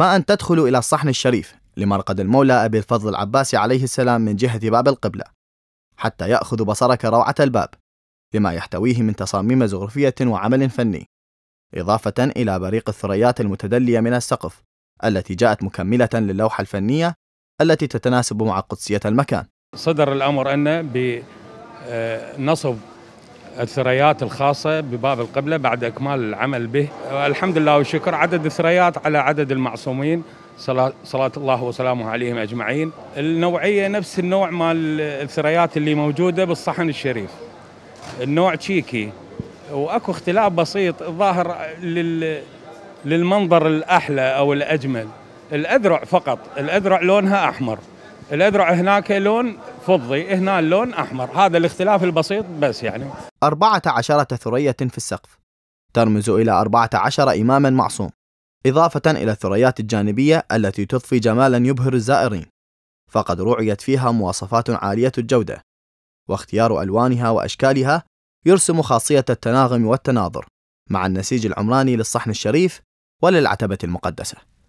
ما أن تدخلوا إلى الصحن الشريف لمرقد المولى أبي الفضل العباسي عليه السلام من جهة باب القبلة حتى يأخذ بصرك روعة الباب لما يحتويه من تصاميم زغرفية وعمل فني إضافة إلى بريق الثريات المتدلية من السقف التي جاءت مكملة للوحة الفنية التي تتناسب مع قدسية المكان صدر الأمر أن بنصب الثريات الخاصة بباب القبلة بعد إكمال العمل به الحمد لله والشكر عدد الثريات على عدد المعصومين صلاة, صلاة الله وسلامه عليهم أجمعين النوعية نفس النوع مال الثريات اللي موجودة بالصحن الشريف النوع تشيكي واكو اختلاف بسيط ظاهر لل للمنظر الاحلى او الاجمل الاذرع فقط الاذرع لونها احمر الاذرع هناك لون فضي هنا اللون أحمر هذا الاختلاف البسيط بس يعني 14 ثرية في السقف ترمز إلى 14 إماما معصوم إضافة إلى الثريات الجانبية التي تضفي جمالا يبهر الزائرين فقد رعيت فيها مواصفات عالية الجودة واختيار ألوانها وأشكالها يرسم خاصية التناغم والتناظر مع النسيج العمراني للصحن الشريف وللعتبة المقدسة